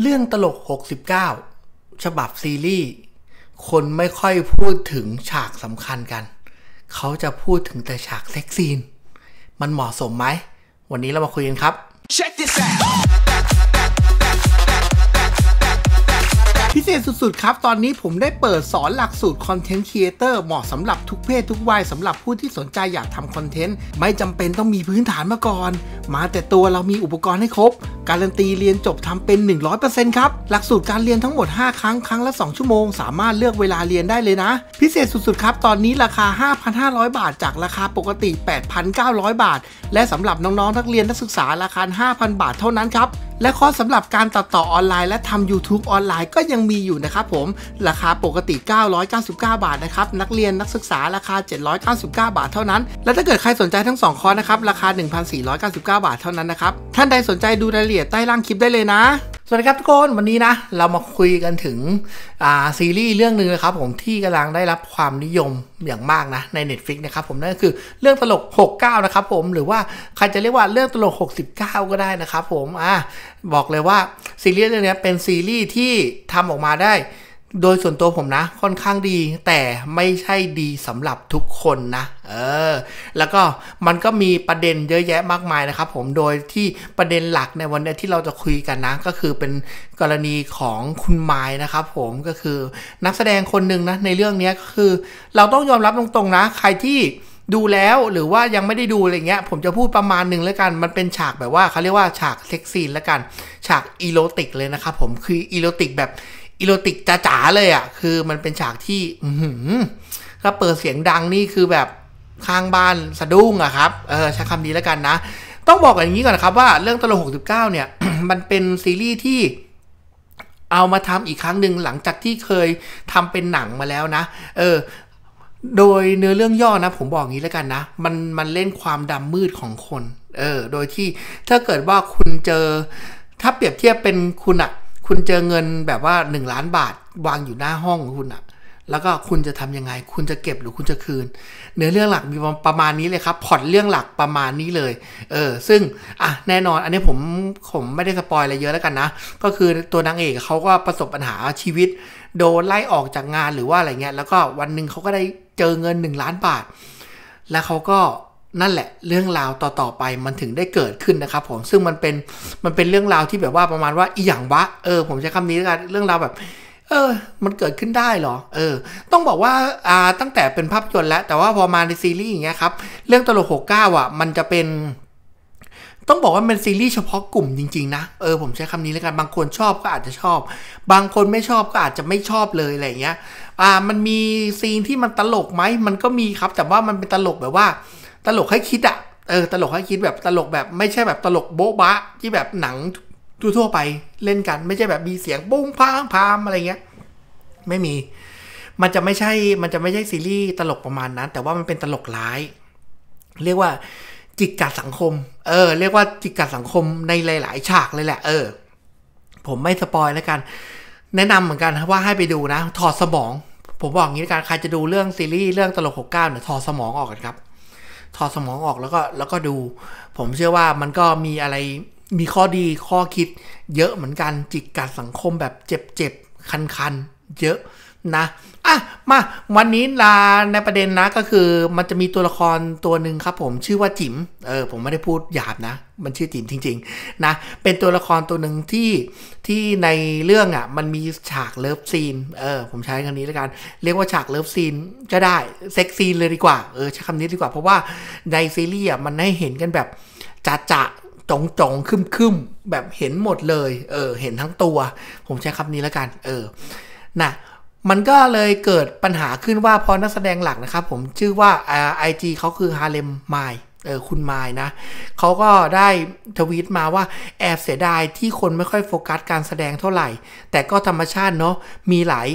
เรื่องตลก 69 ฉบับซีรีส์ คนไม่ค่อยพูดถึงฉากสำคัญกัน เขาจะพูดถึงแต่ฉากเซ็กซีน มันเหมาะสมไหม วันนี้เรามาคุยกันครับ Check this out พิเศษสุดๆครับ ตอนนี้ผมได้เปิดสอนหลักสูตรคอนเทนต์ครีเอเตอร์เหมาะสำหรับทุกเพศทุกวัยสำหรับผู้ที่สนใจอยากทำคอนเทนต์ไม่จำเป็นต้องมีพื้นฐานมาก่อนมาแต่ตัวเรามีอุปกรณ์ให้ครบ การันตีเรียนจบทำเป็น 100%ครับ หลักสูตรการเรียนทั้งหมด 5 ครั้งครั้งละ 2 ชั่วโมง สามารถเลือกเวลาเรียนได้เลยนะ พิเศษสุดๆครับ ตอนนี้ราคา 5,500 บาท จากราคาปกติ 8,900 บาท และสำหรับน้องๆนักเรียนนักศึกษาราคา 5,000 บาทเท่านั้นครับและคอร์สสำหรับการตัดต่อออนไลน์และทำ YouTube ออนไลน์ก็ยังมีอยู่นะครับผมราคาปกติ 999 บาทนะครับ นักเรียนนักศึกษา ราคา 799 บาทเท่านั้น และถ้าเกิดใครสนใจทั้ง 2 คอร์สนะครับ ราคา 1,499 บาทเท่านั้นนะครับ ท่านใดสนใจดูรายละเอียดใต้ล่างคลิปได้เลยนะสวัสดีครับทุกคน วันนี้นะเรามาคุยกันถึงซีรีส์เรื่องหนึ่งนะครับผมที่กำลังได้รับความนิยมอย่างมากนะใน Netflix นะครับผมนั่นก็คือเรื่องตลก 69นะครับผมหรือว่าใครจะเรียกว่าเรื่องตลก 69 ก็ได้นะครับผมอ่ะบอกเลยว่าซีรีส์เรื่องนี้เป็นซีรีส์ที่ทำออกมาได้โดยส่วนตัวผมนะค่อนข้างดี แต่ไม่ใช่ดีสำหรับทุกคนนะเออแล้วก็มันก็มีประเด็นเยอะแยะมากมายนะครับผมโดยที่ประเด็นหลักในวันนี้ที่เราจะคุยกันนะ ก็คือเป็นกรณีของคุณไม้นะครับผมก็คือนักแสดงคนหนึ่งนะ ในเรื่องนี้ก็คือ เราต้องยอมรับตรงๆนะ ใครที่ดูแล้วหรือว่ายังไม่ได้ดูอะไรเงี้ย ผมจะพูดประมาณหนึ่งแล้วกันมันเป็นฉากแบบว่าเขาเรียกว่าฉากเซ็กซี่แล้วกันฉากอีโรติกเลยนะครับผมคืออีโรติกแบบอีโรติกจ๋าๆ เลยอ่ะคือมันเป็นฉากที่ถ้าเปิดเสียงดังนี่คือแบบข้างบ้านสะดุ้งอะครับ เออใช้คำนี้แล้วกันนะต้องบอกอย่างนี้ก่อนนะครับ ว่าเรื่องตลก69เนี่ย มันเป็นซีรีส์ที่เอามาทำอีกครั้งหนึ่งหลังจากที่เคยทำเป็นหนังมาแล้วนะเออ โดยเนื้อเรื่องย่อนะผมบอกงี้แล้วกันนะมันมันเล่นความดำมืดของคน เออ โดยที่ถ้าเกิดว่าคุณเจอถ้าเปรียบเทียบเป็นคุณอะคุณเจอเงินแบบว่า 1 ล้านบาทวางอยู่หน้าห้องของคุณอะแล้วก็คุณจะทํำยังไงคุณจะเก็บหรือคุณจะคืน เนื้อเรื่องหลักมีประมาณนี้เลยครับพอดเรื่องหลักประมาณนี้เลย เออซึ่งอ่ะแน่นอนอันนี้ผมผมไม่ได้สปอยอะไรเยอะแล้วกันนะ ก็คือตัวนางเอกเขาก็ประสบปัญหาชีวิตโดนไล่ออกจากงานหรือว่าอะไรเงี้ยแล้วก็วันหนึ่งเขาก็ได้เจอเงิน 1 ล้านบาท แล้วเขาก็นั่นแหละเรื่องราวต่อๆไปมันถึงได้เกิดขึ้นนะครับ ผมซึ่งมันเป็นมันเป็นเรื่องราวที่แบบว่าประมาณว่าอีหยังวะเออ ผมใช้คำนี้แล้วกันเรื่องราวแบบ เออ มันเกิดขึ้นได้หรอ เออ ต้องบอกว่าอ่าตั้งแต่เป็นภาพยนตร์แล้วแต่ว่าพอมาในซีรีส์อย่างเงี้ยครับเรื่องตลกหกเก้าอ่ะมันจะเป็น ต้องบอกว่าเป็นซีรีส์เฉพาะกลุ่มจริงๆนะเออผมใช้คำนี้แล้วกันบางคนชอบก็อาจจะชอบบางคนไม่ชอบก็อาจจะไม่ชอบเลยอะไรเงี้ย อ่า มันมีซีนที่มันตลกไหมมันก็มีครับแต่ว่ามันเป็นตลกแบบว่าตลกให้คิดอะเออตลกให้คิดแบบตลกแบบไม่ใช่แบบตลกโบ๊ะบะที่แบบหนังทั่วไปเล่นกัน ไม่ใช่แบบมีเสียงปุ้งพางพามอะไรเงี้ย ไม่มี มันจะไม่ใช่ มันจะไม่ใช่ซีรีส์ตลกประมาณนั้น แต่ว่ามันเป็นตลกร้าย เรียกว่า จิกกัดสังคม เออ เรียกว่าจิกกัดสังคมในหลาย ๆ ฉากเลยแหละ เออ ผมไม่สปอยแล้วกัน แนะนำเหมือนกันว่าให้ไปดูนะถอดสมอง ผมบอกงี้การใครจะดูเรื่องซีรีส์เรื่องตลกหกเก้าเนี่ยถอดสมองออกกันครับถอดสมองออกแล้วก็แล้วก็ดู ผมเชื่อว่ามันก็มีอะไรมีข้อดีข้อคิดเยอะเหมือนกันจิกกัดสังคมแบบเจ็บๆคันๆ เยอะนะอ่ะมาวันนี้ลาในประเด็นนะก็คือ มันจะมีตัวละครตัวหนึ่งครับผมชื่อว่าจิม๋มเออ ผมไม่ได้พูดหยาบนะ มันชื่อจิ๋มจริง ๆนะเป็นตัวละครตัวหนึ่งที่ที่ในเรื่องอะ่ะมันมีฉากเลิฟซีนเออผมใช้คำนี้แล้วกัน เรียกว่าฉากเลิฟซีนก็ได้เซ็กซีนเลยดีกว่าเออใช้คำนี้ดีกว่าเพราะว่าในซีรีส์อ่ะมันให้เห็นกันแบบจัดจะจงจงคึมคมแบบเห็นหมดเลย เออ เห็นทั้งตัว ผมใช้คำนี้แล้วกัน เออ นะมันก็เลยเกิดปัญหาขึ้นว่าพอนักแสดงหลักนะครับผมชื่อว่าไอจีเขาคือฮาเลมไมเออคุณไมนะ เขาก็ได้ทวีตมาว่าแอบเสียดายที่คนไม่ค่อยโฟกัสการแสดงเท่าไหร่ แต่ก็ธรรมชาติเนาะมีหลาย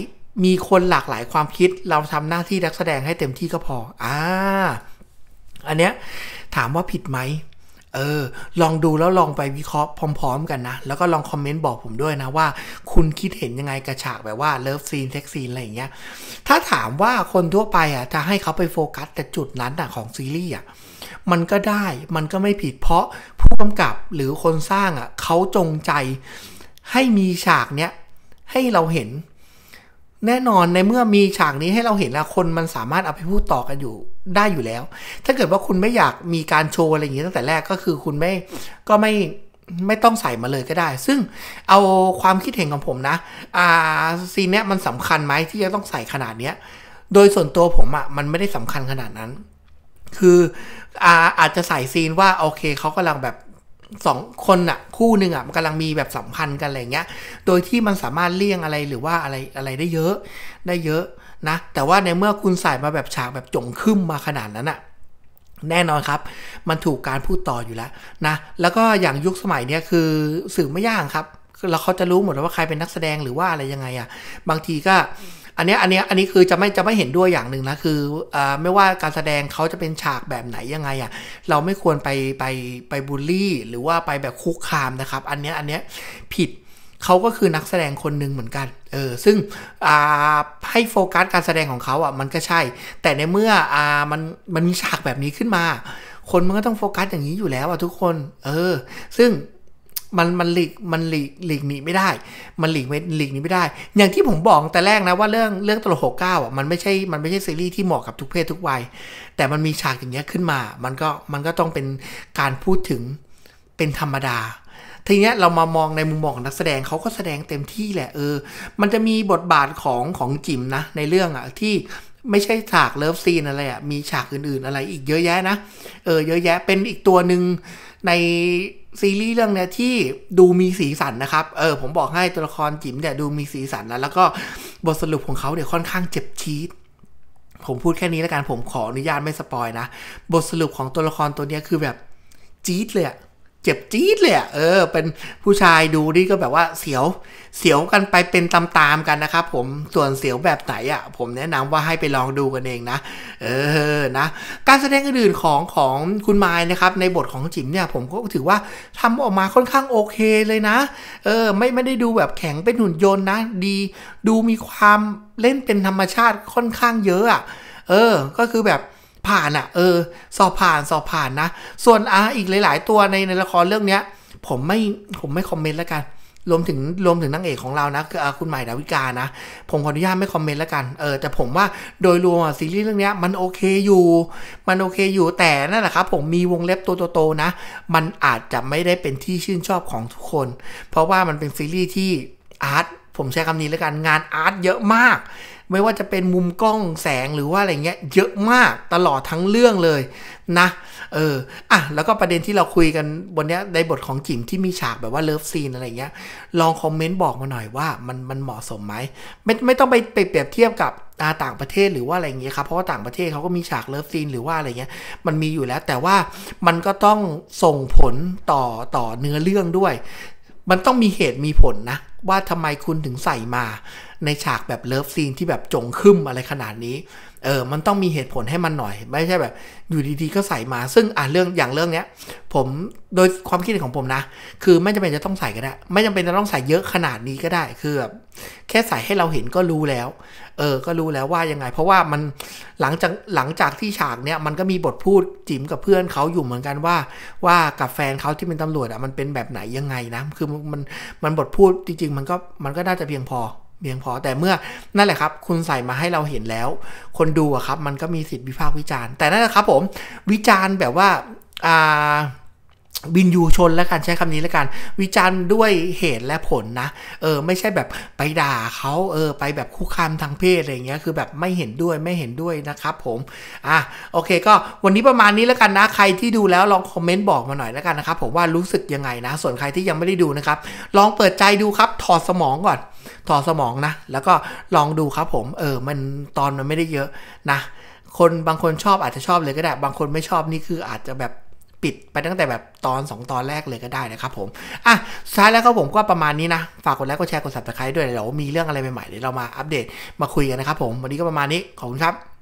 มีคนหลากหลายความคิดเราทำหน้าที่นักแสดงให้เต็มที่ก็พออ่าอันเนี้ยถามว่าผิดไหมเออ ลองดูแล้วลองไปวิเคราะห์พร้อมๆกันนะ แล้วก็ลองคอมเมนต์บอกผมด้วยนะว่า คุณคิดเห็นยังไงกระฉากแบบว่าเลิฟซีนเซ็กซีนอะไรอย่างเงี้ยถ้าถามว่าคนทั่วไปอ่ะจะให้เขาไปโฟกัสแต่จุดนั้นอ่ะของซีรีส์อ่ะ มันก็ได้มันก็ไม่ผิดเพราะผู้กำกับหรือคนสร้างอ่ะเขาจงใจให้มีฉากเนี้ย ให้เราเห็นแน่นอนในเมื่อมีฉากนี้ให้เราเห็นแล้วคนมันสามารถเอาไปพูดต่อกันอยู่ได้อยู่แล้ว ถ้าเกิดว่าคุณไม่อยากมีการโชว์อะไรอย่างนี้ตั้งแต่แรกก็คือคุณไม่ก็ไม่ไม่ต้องใส่มาเลยก็ได้ ซึ่งเอาความคิดเห็นของผมนะอ่าซีนเนี้ยมันสำคัญไหมที่จะต้องใส่ขนาดเนี้ยโดยส่วนตัวผมอะ่ะ มันไม่ได้สำคัญขนาดนั้น คืออาอาจจะใส่ซีนว่าโอเคเขากำลังแบบสองคนอะคู่หนึ่งอะมันกำลังมีแบบสัมพันธ์กันอะไรเงี้ยโดยที่มันสามารถเลี่ยงอะไรหรือว่าอะไรอะไรได้เยอะ ได้เยอะนะ แต่ว่าในเมื่อคุณใส่มาแบบฉาก แบบจงคึ้มมาขนาดนั้นอะแน่นอนครับ มันถูกการพูดต่ออยู่แล้วนะ แล้วก็อย่างยุคสมัยเนี้ยคือสื่อไม่ยากครับแล้วเขาจะรู้หมดว่าใครเป็นนักแสดงหรือว่าอะไรยังไงอะบางทีก็อันนี้อันนี้อันนี้คือจะไม่จะไม่เห็นด้วยอย่างหนึ่งนะ คืออไม่ว่าการแสดงเขาจะเป็นฉากแบบไหนยังไงอะ่ะเราไม่ควรไปไปไปบูลลี่ หรือว่าไปแบบคุกคามนะครับอันนี้อันนี้ผิดเขาก็คือนักแสดงคนหนึ่งเหมือนกันเออซึ่งให้โฟกัสการแสดงของเขาอ่ะมันก็ใช่ แต่ในเมื่ออมันมันมีฉากแบบนี้ขึ้นมา คนมันก็ต้องโฟกัสอย่างนี้อยู่แล้วอะทุกคน เออซึ่งมันมันหลีกมันหลีกหลีกหนีไม่ได้ มันหลีกไม่หลีกหนีไม่ได้ อย่างที่ผมบอกแต่แรกนะว่าเรื่องเรื่องตลกหกเก้าอ่ะมันไม่ใช่ มันไม่ใช่ซีรีส์ที่เหมาะกับทุกเพศทุกวัย แต่มันมีฉากอย่างเงี้ยขึ้นมา มันก็มันก็ต้องเป็นการพูดถึงเป็นธรรมดา ทีเนี้ยเรามามองในมุมมองของนักแสดงเขาก็แสดงเต็มที่แหละ เออ มันจะมีบทบาทของของจิมนะในเรื่องอ่ะที่ไม่ใช่ฉากเลิฟซีนอะไรอะ่ะ มีฉากอื่นๆ อะไรอีกเยอะแยะนะ เออเยอะแยะเป็นอีกตัวหนึ่งในซีรีส์เรื่องเนี้ยที่ดูมีสีสันนะครับ เออ ผมบอกให้ตัวละครจิ๋มเนี่ยดูมีสีสันแล้ว แล้วก็บทสรุปของเขาเนี่ยค่อนข้างเจ็บชีดผมพูดแค่นี้แล้วกันผมขออนุญาตไม่สปอยนะ บทสรุปของตัวละครตัวนี้คือแบบจี๊ดเลยอะเจ็บจี๊ดเลยอะเออ เป็นผู้ชายดูนี่ก็แบบว่าเสียวเสียวกันไปเป็นตามๆกันนะครับผม ส่วนเสียวแบบไหนอะ่ะ ผมแนะนำว่าให้ไปลองดูกันเองนะ เออ นะ การแสดงอื่นของของคุณไม้นะครับ ในบทของจิ๋มเนี่ยผมก็ถือว่าทำออกมาค่อนข้างโอเคเลยนะ เออ ไม่ไม่ได้ดูแบบแข็งเป็นหุ่นยนต์นะ ดี ดูมีความเล่นเป็นธรรมชาติค่อนข้างเยอะอะ่ะ เออ ก็คือแบบผ่านอะ่ะเออสอบผ่านสอบผ่านนะ ส่วนอ่ะอีกหลาย ๆ ตัวในในละครเรื่องเนี้ย ผมไม่ผมไม่คอมเมนต์แล้วกัน รวมถึงรวมถึงนางเอกของเรานะคือคุณใหม่ดาวิกานะ ผมขออนุญาตไม่คอมเมนต์แล้วกันเออแต่ผมว่าโดยรวมซีรีส์เรื่องนี้มันโอเคอยู่ มันโอเคอยู่แต่นั่นแหละครับผมมีวงเล็บตัวโตๆนะ มันอาจจะไม่ได้เป็นที่ชื่นชอบของทุกคน เพราะว่ามันเป็นซีรีส์ที่อาร์ตผมใช้คำนี้แล้วกันงานอาร์ตเยอะมากไม่ว่าจะเป็นมุมกล้องแสงหรือว่าอะไรเงี้ยเยอะมากตลอดทั้งเรื่องเลยนะเอออ่ะแล้วก็ประเด็นที่เราคุยกันบนเนี้ยในบทของจิมที่มีฉากแบบว่าเลิฟซีนอะไรเงี้ยลองคอมเมนต์บอกมาหน่อยว่ามันมันเหมาะสมไหมไม่ไม่ต้องไปไปเปรียบเทียบกับต่างประเทศหรือว่าอะไรเงี้ยครับเพราะว่าต่างประเทศเขาก็มีฉากเลิฟซีนหรือว่าอะไรเงี้ยมันมีอยู่แล้วแต่ว่ามันก็ต้องส่งผลต่อต่อเนื้อเรื่องด้วยมันต้องมีเหตุมีผลนะ ว่าทำไมคุณถึงใส่มาในฉากแบบเลิฟซีนที่แบบจงคึ้อะไรขนาดนี้เออ มันต้องมีเหตุผลให้มันหน่อยไม่ใช่แบบ อยู่ดี ๆก็ใส่มา ซึ่งอ่ะเรื่องอย่างเรื่องเนี้ยผมโดยความคิดของผมนะ คือไม่จำเป็นจะต้องใส่ก็ได้ไม่จำเป็นจะต้องใส่เยอะขนาดนี้ก็ได้คือแบบแค่ใส่ให้เราเห็นก็รู้แล้วเออก็รู้แล้วว่ายังไง เพราะว่ามันหลังจากหลังจากที่ฉากเนี้ยมันก็มีบทพูดจิ๋มกับเพื่อนเขาอยู่เหมือนกันว่าว่ากับแฟนเขาที่เป็นตำรวจอ่ะมันเป็นแบบไหนยังไงนะคือมันมันบทพูดจริงๆ มันก็มันก็น่าจะเพียงพอเพียงพอแต่เมื่อนั่นแหละครับ คุณใส่มาให้เราเห็นแล้ว คนดูอะครับมันก็มีสิทธิ์วิพากษ์วิจารณ์แต่นั่นแหละครับผม วิจารณ์แบบว่าอ่าวินยูชนแล้วกันใช้คำนี้แล้วกัน วิจารณ์ด้วยเหตุและผลนะเออ ไม่ใช่แบบไปด่าเขาเออไปแบบคุกคามทางเพศอะไรเงี้ยคือแบบไม่เห็นด้วยไม่เห็นด้วยนะครับ ผม อ่ะโอเคก็วันนี้ประมาณนี้แล้วกันนะใครที่ดูแล้วลองคอมเมนต์บอกมาหน่อยแล้วกันนะครับ ผมว่ารู้สึกยังไงนะ ส่วนใครที่ยังไม่ได้ดูนะครับ ลองเปิดใจดูครับถอดสมองก่อน ถอดสมองนะแล้วก็ลองดูครับผม เออ มันตอนมันไม่ได้เยอะนะคนบางคนชอบอาจจะชอบเลยก็ได้บางคนไม่ชอบนี่คืออาจจะแบบิดไปตั้งแต่แบบตอน 2 ตอนแรกเลยก็ได้นะครับผมอ่ะสุดท้ายแล้วก็ผมก็ประมาณนี้นะ ฝากกดไลค์กดแชร์ กด subscribe ด้วย เดี๋ยวมีเรื่องอะไรใหม่ ๆ เดี๋ยวเรามาอัปเดต มาคุยกันนะครับผม วันนี้ก็ประมาณนี้ ขอบคุณครับ